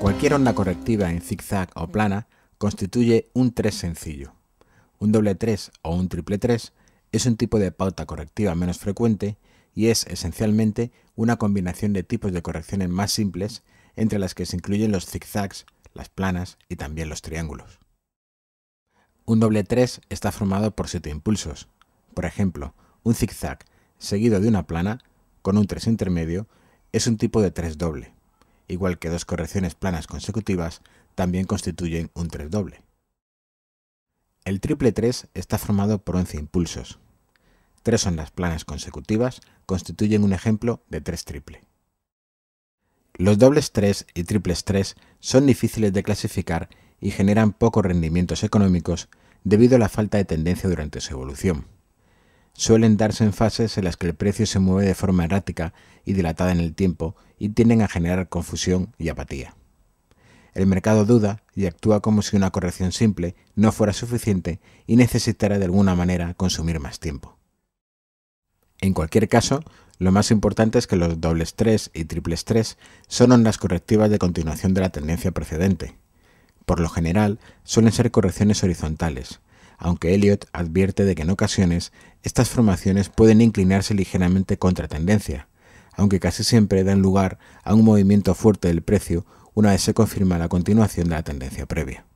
Cualquier onda correctiva en zigzag o plana constituye un 3 sencillo. Un doble 3 o un triple 3 es un tipo de pauta correctiva menos frecuente y es esencialmente una combinación de tipos de correcciones más simples entre las que se incluyen los zigzags, las planas y también los triángulos. Un doble 3 está formado por siete impulsos. Por ejemplo, un zigzag seguido de una plana con un 3 intermedio es un tipo de 3 doble, igual que dos correcciones planas consecutivas también constituyen un 3 doble. El triple 3 está formado por 11 impulsos. Tres son las planas consecutivas, constituyen un ejemplo de 3 triple. Los dobles tres y triples tres son difíciles de clasificar y generan pocos rendimientos económicos debido a la falta de tendencia durante su evolución. Suelen darse en fases en las que el precio se mueve de forma errática y dilatada en el tiempo y tienden a generar confusión y apatía. El mercado duda y actúa como si una corrección simple no fuera suficiente y necesitara de alguna manera consumir más tiempo. En cualquier caso, lo más importante es que los dobles 3 y triples 3 son ondas correctivas de continuación de la tendencia precedente. Por lo general, suelen ser correcciones horizontales, aunque Elliot advierte de que en ocasiones estas formaciones pueden inclinarse ligeramente contra tendencia, aunque casi siempre dan lugar a un movimiento fuerte del precio una vez se confirma la continuación de la tendencia previa.